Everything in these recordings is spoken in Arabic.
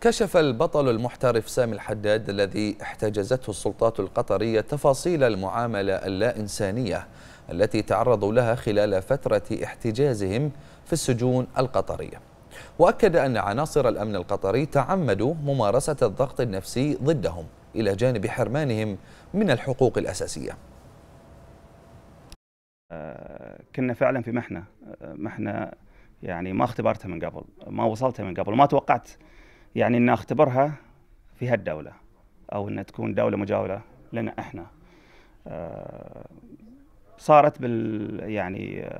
كشف البطل المحترف سامي الحداد الذي احتجزته السلطات القطرية تفاصيل المعاملة اللا إنسانية التي تعرضوا لها خلال فترة احتجازهم في السجون القطرية وأكد أن عناصر الأمن القطري تعمدوا ممارسة الضغط النفسي ضدهم إلى جانب حرمانهم من الحقوق الأساسية آه، كنا فعلا في محنة آه، محنة يعني ما اختبرتها من قبل ما وصلتها من قبل ما توقعت يعني ان اختبرها في هالدوله او ان تكون دوله مجاوره لنا احنا آه، صارت بال يعني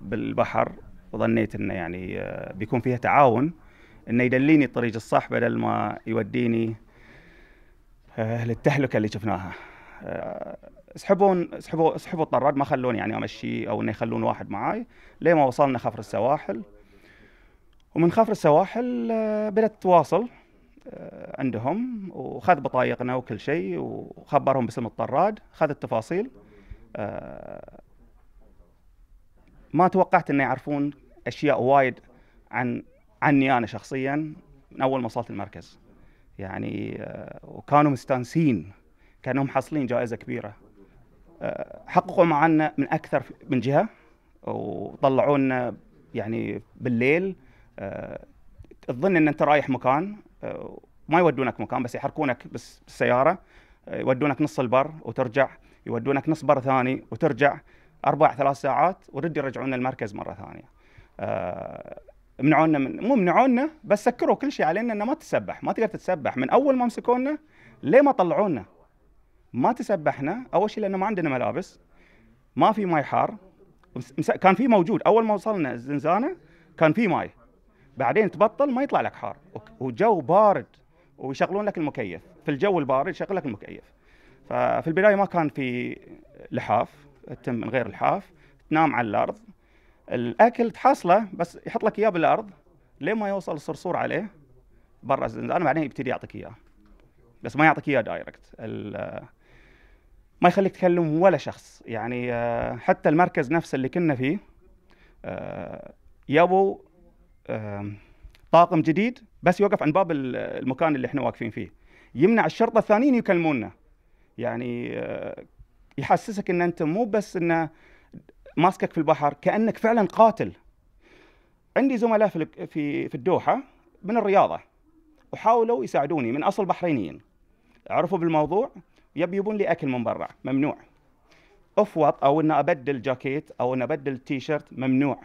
بالبحر وظنيت انه يعني آه، بيكون فيها تعاون انه يدليني الطريق الصح بدل ما يوديني آه، للتهلكه اللي شفناها سحبون سحبوا سحبوا الطراد ما خلوني يعني امشي او انه يخلون واحد معاي لين ما وصلنا خفر السواحل ومن خفر السواحل آه، بدأت تتواصل آه، عندهم وخذ بطايقنا وكل شيء وخبرهم باسم الطراد خذ التفاصيل آه، ما توقعت انه يعرفون اشياء وايد عن عني انا شخصيا من اول ما وصلت المركز يعني وكانوا مستانسين كانهم حاصلين جائزه كبيره حققوا معنا من اكثر من جهه وطلعونا يعني بالليل آه، تظن ان انت رايح مكان آه، ما يودونك مكان بس يحركونك بالسياره آه، يودونك نص البر وترجع يودونك نص بر ثاني وترجع اربع ثلاث ساعات ورد يرجعونا المركز مره ثانيه. منعونا من مو منعونا بس سكروا كل شيء علينا انه ما تسبح ما تقدر تتسبح من اول ما مسكونا ليه ما طلعونا ما تسبحنا اول شيء لانه ما عندنا ملابس ما في ماي حار كان في موجود اول ما وصلنا الزنزانه كان في ماي بعدين تبطل ما يطلع لك حار وجو بارد ويشغلون لك المكيف في الجو البارد يشغل لك المكيف ففي البدايه ما كان في لحاف تتم من غير لحاف تنام على الارض الاكل تحصله بس يحط لك اياه بالارض لين ما يوصل الصرصور عليه برا الزنزانه بعدين يبتدي يعطيك اياه بس ما يعطيك اياه دايركت ما يخليك تكلم ولا شخص يعني آه، حتى المركز نفسه اللي كنا فيه آه، يبوا طاقم جديد بس يوقف عند باب المكان اللي احنا واقفين فيه يمنع الشرطه الثانيين يكلمونا يعني آه، يحسسك ان انت مو بس انه ماسكك في البحر كانك فعلا قاتل عندي زملاء في في الدوحه من الرياضه وحاولوا يساعدوني من اصل بحرينيين عرفوا بالموضوع يبي يبون لي اكل من برا ممنوع افوط او ان ابدل جاكيت او ان ابدل تي شيرت ممنوع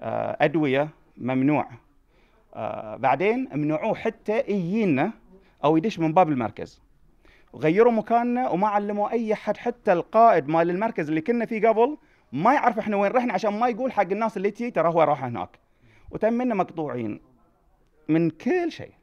آه، ادويه ممنوع آه، بعدين منعوه حتى يجينا او يدش من باب المركز غيروا مكاننا وما علموا اي حد حتى القائد مال المركز اللي كنا فيه قبل ما يعرف احنا وين رحنا عشان ما يقول حق الناس اللي تي ترى هو راح هناك وتمنا مقطوعين من كل شيء